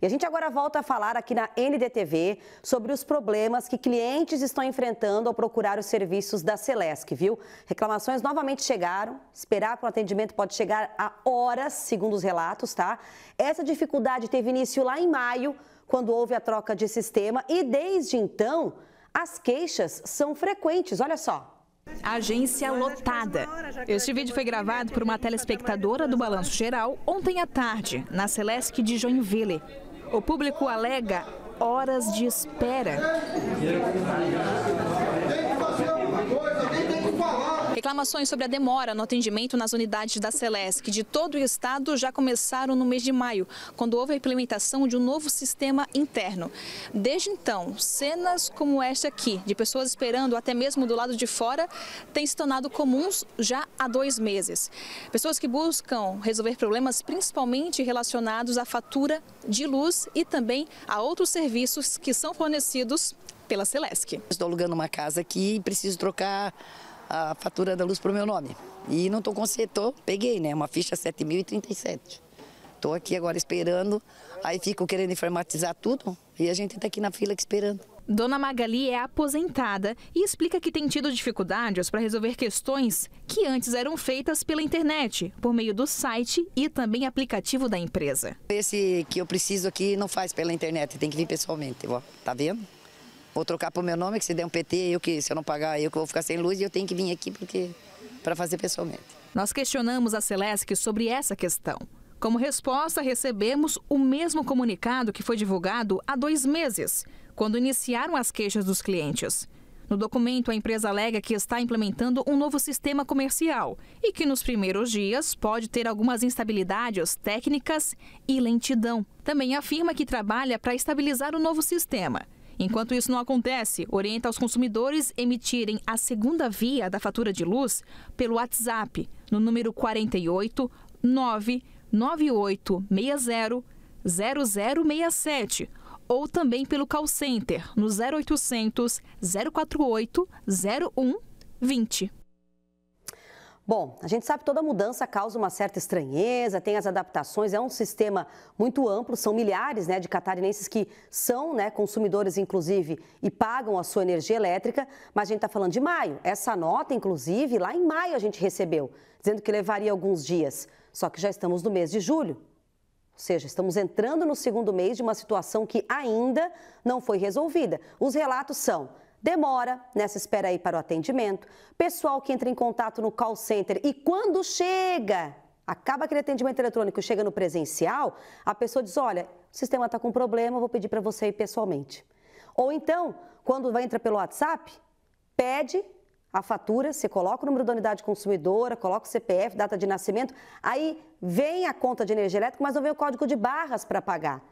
E a gente agora volta a falar aqui na NDTV sobre os problemas que clientes estão enfrentando ao procurar os serviços da Celesc, viu? Reclamações novamente chegaram, esperar para o atendimento pode chegar a horas, segundo os relatos, tá? Essa dificuldade teve início lá em maio, quando houve a troca de sistema, e desde então as queixas são frequentes. Olha só. Agência lotada. Este vídeo foi gravado por uma telespectadora do Balanço Geral ontem à tarde, na Celesc de Joinville. O público alega horas de espera. Reclamações sobre a demora no atendimento nas unidades da Celesc de todo o estado já começaram no mês de maio, quando houve a implementação de um novo sistema interno. Desde então, cenas como esta aqui, de pessoas esperando até mesmo do lado de fora, têm se tornado comuns já há dois meses. Pessoas que buscam resolver problemas principalmente relacionados à fatura de luz e também a outros serviços que são fornecidos pela Celesc. Estou alugando uma casa aqui e preciso trocar a fatura da luz para o meu nome. E não estou consertou, peguei, né? Uma ficha 7.037. Estou aqui agora esperando, aí fico querendo informatizar tudo e a gente está aqui na fila esperando. Dona Magali é aposentada e explica que tem tido dificuldades para resolver questões que antes eram feitas pela internet, por meio do site e também aplicativo da empresa. Esse que eu preciso aqui não faz pela internet, tem que vir pessoalmente, ó, tá vendo? Vou trocar para o meu nome, que se der um PT, eu que se eu não pagar, eu que vou ficar sem luz e eu tenho que vir aqui porque para fazer pessoalmente. Nós questionamos a Celesc sobre essa questão. Como resposta, recebemos o mesmo comunicado que foi divulgado há dois meses, quando iniciaram as queixas dos clientes. No documento, a empresa alega que está implementando um novo sistema comercial e que nos primeiros dias pode ter algumas instabilidades técnicas e lentidão. Também afirma que trabalha para estabilizar o novo sistema Enquanto isso não acontece, orienta aos consumidores emitirem a segunda via da fatura de luz pelo WhatsApp no número 48 99860 0067 ou também pelo call center no 0800 048 0120. Bom, a gente sabe que toda mudança causa uma certa estranheza, tem as adaptações, é um sistema muito amplo, são milhares né, de catarinenses que são né, consumidores, inclusive, e pagam a sua energia elétrica, mas a gente está falando de maio. Essa nota, inclusive, lá em maio a gente recebeu, dizendo que levaria alguns dias. Só que já estamos no mês de julho. Ou seja, estamos entrando no segundo mês de uma situação que ainda não foi resolvida. Os relatos são demora nessa espera aí para o atendimento, pessoal que entra em contato no call center e quando chega, acaba aquele atendimento eletrônico, chega no presencial, a pessoa diz: olha, o sistema está com problema, vou pedir para você ir pessoalmente. Ou então, quando entra pelo WhatsApp, pede a fatura, você coloca o número da unidade consumidora, coloca o CPF, data de nascimento, aí vem a conta de energia elétrica, mas não vem o código de barras para pagar.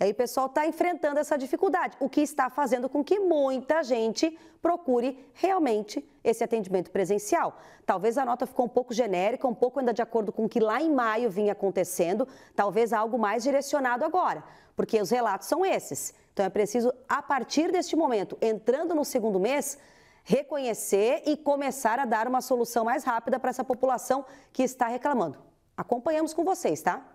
Aí o pessoal está enfrentando essa dificuldade, o que está fazendo com que muita gente procure realmente esse atendimento presencial. Talvez a nota ficou um pouco genérica, um pouco ainda de acordo com o que lá em maio vinha acontecendo, talvez algo mais direcionado agora, porque os relatos são esses. Então é preciso, a partir deste momento, entrando no segundo mês, reconhecer e começar a dar uma solução mais rápida para essa população que está reclamando. Acompanhamos com vocês, tá?